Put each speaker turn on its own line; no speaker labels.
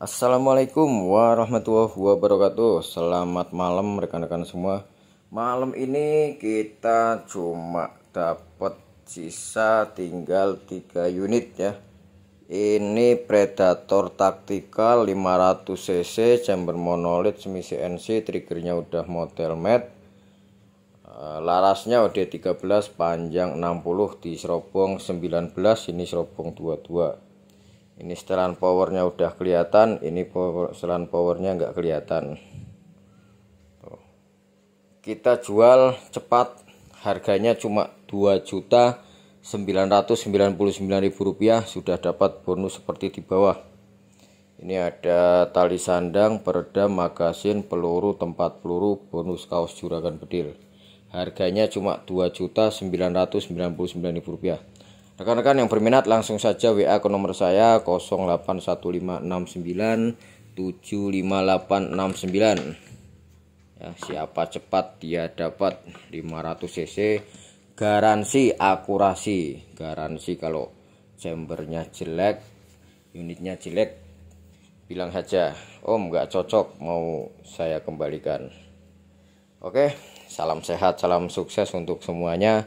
Assalamualaikum warahmatullahi wabarakatuh Selamat malam rekan-rekan semua Malam ini kita cuma dapat sisa tinggal 3 unit ya Ini Predator Tactical 500cc chamber monolith semi CNC Triggernya udah model matte eh, Larasnya OD13 panjang 60 di serobong 19 ini serobong 22 ini setelan powernya udah kelihatan ini power, setelan powernya nggak kelihatan kita jual cepat harganya cuma 2 juta 999.000 rupiah sudah dapat bonus seperti di bawah ini ada tali sandang peredam magasin peluru tempat peluru bonus kaos juragan bedil harganya cuma juta 2 999.000 rupiah. Rekan-rekan yang berminat langsung saja WA ke nomor saya 08156975869. Ya, siapa cepat dia dapat 500 cc garansi akurasi. Garansi kalau chambernya jelek, unitnya jelek bilang saja, "Om, nggak cocok, mau saya kembalikan." Oke, salam sehat, salam sukses untuk semuanya.